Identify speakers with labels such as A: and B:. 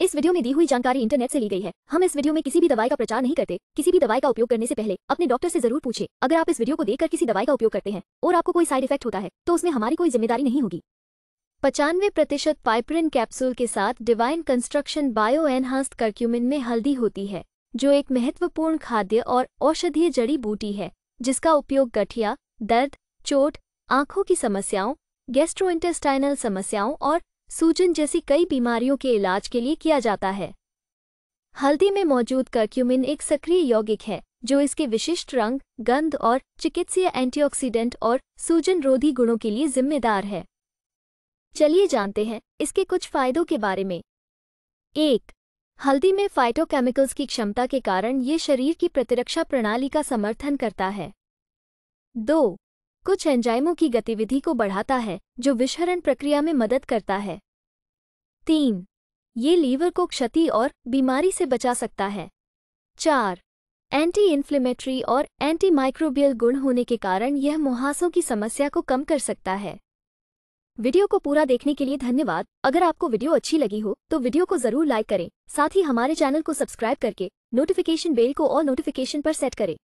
A: इस वीडियो में दी हुई जानकारी इंटरनेट से ली गई है हम इस वीडियो में किसी भी दवाई का प्रचार नहीं करते किसी भी दवाई का उपयोग करने से पहले अपने डॉक्टर से जरूर पूछे अगर आप इस वीडियो को देखकर किसी दवाई का उपयोग करते हैं और आपको कोई साइड इफेक्ट होता है तो उसमें हमारी कोई जिम्मेदारी नहीं होगी पचानवे प्रतिशत कैप्सूल के साथ divine construction bio enhanced curcumin में हल्दी होती है जो एक महत्वपूर्ण खाद्य और औषधीय जड़ी बूटी है जिसका उपयोग गठिया दर्द चोट आंखों की समस्याओं गैस्ट्रोइंटेस्टाइनल समस्याओं और सूजन जैसी कई बीमारियों के इलाज के लिए किया जाता है हल्दी में मौजूद कर्क्यूमिन एक सक्रिय यौगिक है जो इसके विशिष्ट रंग गंध और चिकित्सीय एंटीऑक्सीडेंट और सूजन रोधी गुणों के लिए जिम्मेदार है चलिए जानते हैं इसके कुछ फायदों के बारे में एक हल्दी में फाइटोकेमिकल्स की क्षमता के कारण ये शरीर की प्रतिरक्षा प्रणाली का समर्थन करता है दो कुछ एंजाइमों की गतिविधि को बढ़ाता है जो विषहरण प्रक्रिया में मदद करता है तीन ये लीवर को क्षति और बीमारी से बचा सकता है चार एंटी इन्फ्लेमेटरी और एंटी माइक्रोबियल गुण होने के कारण यह मुहासों की समस्या को कम कर सकता है वीडियो को पूरा देखने के लिए धन्यवाद अगर आपको वीडियो अच्छी लगी हो तो वीडियो को जरूर लाइक करें साथ ही हमारे चैनल को सब्सक्राइब करके नोटिफिकेशन बेल को और नोटिफिकेशन पर सेट करें